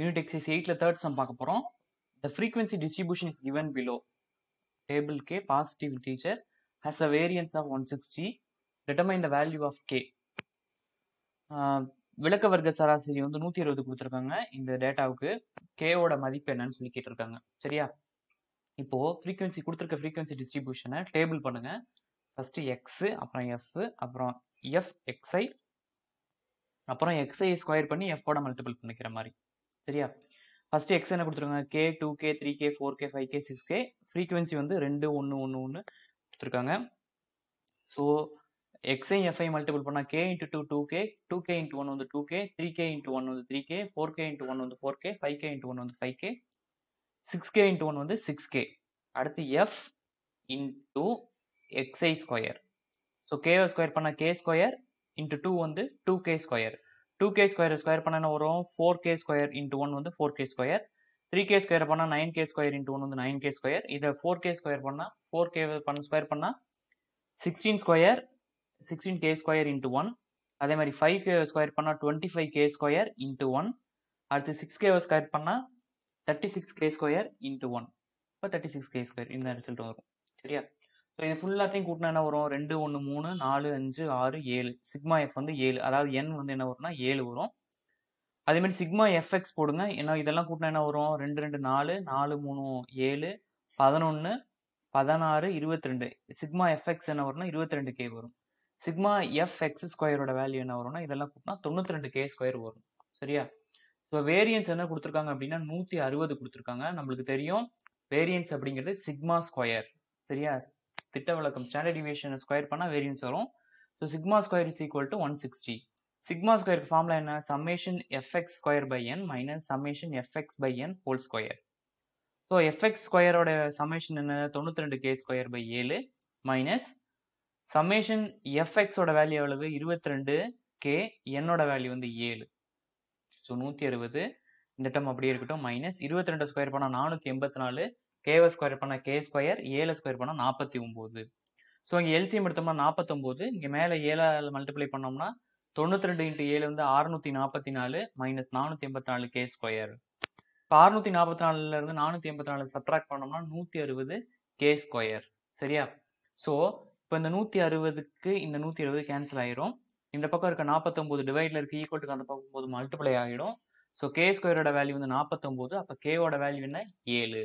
unit exercise எயிட்டில் third sum பார்க்க போகிறோம் the frequency distribution is given below table K positive teacher has a variance of one sixty determine the value of K விளக்க வர்க்க சராசரி வந்து நூற்றி இருபது கொடுத்துருக்காங்க இந்த டேட்டாவுக்கு கேவோட மதிப்பு என்னன்னு சொல்லி கேட்டிருக்காங்க சரியா இப்போ ஃப்ரீக்வன்சி கொடுத்துருக்க ஃப்ரீக்வன்சி டிஸ்ட்ரிபியூஷனை டேபிள் பண்ணுங்க ஃபர்ஸ்ட் எக்ஸ் அப்புறம் எஃப் அப்புறம் எஃப் எக்ஸ்ஐ அப்புறம் எக்ஸ்ஐ ஸ்கொயர் பண்ணி எஃபோட மல்டிபிள் பண்ணிக்கிற மாதிரி சரியா ஃபர்ஸ்ட் எக்ஸ் என்ன கொடுத்துருக்காங்க K two K three K four K five K six K frequency வந்து ரெண்டு ஒன்று ஒன்று ஒன்று கொடுத்துருக்காங்க ஸோ எக்ஸை எஃப்ஐ மல்டிபிள் பண்ணால் K into two two K two K into one வந்து two K three K into one வந்து three K four K into one வந்து four K five K into one வந்து five K six K into one வந்து six K அடுத்து F into எக்ஸை square so கேவை square பண்ணால் K square into two வந்து two K square two K square square பண்ண என்ன வரும் four K square into one வந்து four K square three K square பண்ணால் nine K square into one வந்து நைன் கே ஸ்கொயர் இதை four K square பண்ணால் four K பண்ண square பண்ணால் sixteen square sixteen K square into one அதே மாதிரி five K square பண்ணால் twenty five K square into one அடுத்து சிக்ஸ் கே ஸ்கொயர் பண்ணால் thirty six K square into one இப்போ thirty six K square இந்த result வரும் சரியா ஸோ இது ஃபுல்லாத்தையும் கூட்டினா என்ன வரும் ரெண்டு ஒன்று மூணு நாலு அஞ்சு ஆறு ஏழு சிக்மா எஃப் வந்து ஏழு அதாவது என் வந்து என்ன வரும்னா ஏழு வரும் அதேமாதிரி சிக்மா எஃப்எக்ஸ் போடுங்க ஏன்னா இதெல்லாம் கூட்டினா என்ன வரும் ரெண்டு ரெண்டு நாலு நாலு மூணு ஏழு பதினொன்று பதினாறு இருபத்தி ரெண்டு சிக்மா எஃப்எக்ஸ் என்ன வரும்னா இருபத்தி ரெண்டு கே வரும் சிக்மா எஃப் எக்ஸ் ஸ்கொயரோட வேல்யூ என்ன வரும்னா இதெல்லாம் கூட்டினா தொண்ணூற்றி ரெண்டு கே ஸ்கொயர் வரும் சரியா ஸோ வேரியன்ஸ் என்ன கொடுத்துருக்காங்க அப்படின்னா நூற்றி அறுபது கொடுத்துருக்காங்க நம்மளுக்கு தெரியும் வேரியன்ஸ் அப்படிங்கிறது சிக்மா ஸ்கொயர் சரியா திட்ட விளக்கம் ஸ்டாண்டர்ட் டிவியேஷன் ஸ்கொயர் பண்ணால் வேரியன்ஸ் வரும் so sigma square is equal to one sixty sigma ஸ்கொயருக்கு ஃபார்ம்ல என்ன summation F X square by N minus summation F X by N whole square so F X ஸ்கொயரோட summation என்ன தொண்ணூற்றி ரெண்டு கே ஸ்கொயர் பை ஏழு minus summation எஃப்எக்ஸோட value எவ்வளவு இருபத்தி ரெண்டு கே என்னோட வேல்யூ வந்து ஏழு ஸோ நூற்றி அறுபது இந்த டம் அப்படியே இருக்கட்டும் மைனஸ் இருபத்தி ரெண்டு ஸ்கொயர் பண்ணால் நானூற்றி எண்பத்தி நாலு கேவை ஸ்கொயர் பண்ணால் கே ஸ்கொயர் ஏழை ஸ்கொயர் பண்ணால் நாற்பத்தி ஒம்பது ஸோ இங்கே எல்சிஎம் எடுத்தோம்னா நாற்பத்தொம்போது இங்கே மேலே ஏழால் மல்டிப்ளை பண்ணோம்னா தொண்ணூற்றி ரெண்டு இன்ட்டு ஏழு வந்து அறுநூற்றி நாற்பத்தி நாலு மைனஸ் நானூற்றி எண்பத்தி நாலு கே ஸ்கொயர் இப்போ அறுநூற்றி நாற்பத்தி நாலுலேருந்து நானூற்றி எண்பத்தி நாலு சப்ராக்ட் பண்ணோம்னா நூற்றி அறுபது கே ஸ்கொயர் சரியா ஸோ இப்போ இந்த நூற்றி அறுபதுக்கு இந்த நூற்றி அறுபது கேன்சல் ஆயிரும் இந்த பக்கம் இருக்க நாற்பத்தொம்போது டிவைடில் இருக்க ஈக்குவல்ட்டுக்கு அந்த பக்கம் போது மல்டிப்ளை ஆகிடும் ஸோ கே ஸ்கொயரோட வேல்யூ வந்து நாற்பத்தொம்போது அப்போ கேவோட வேல்யூ என்ன ஏழு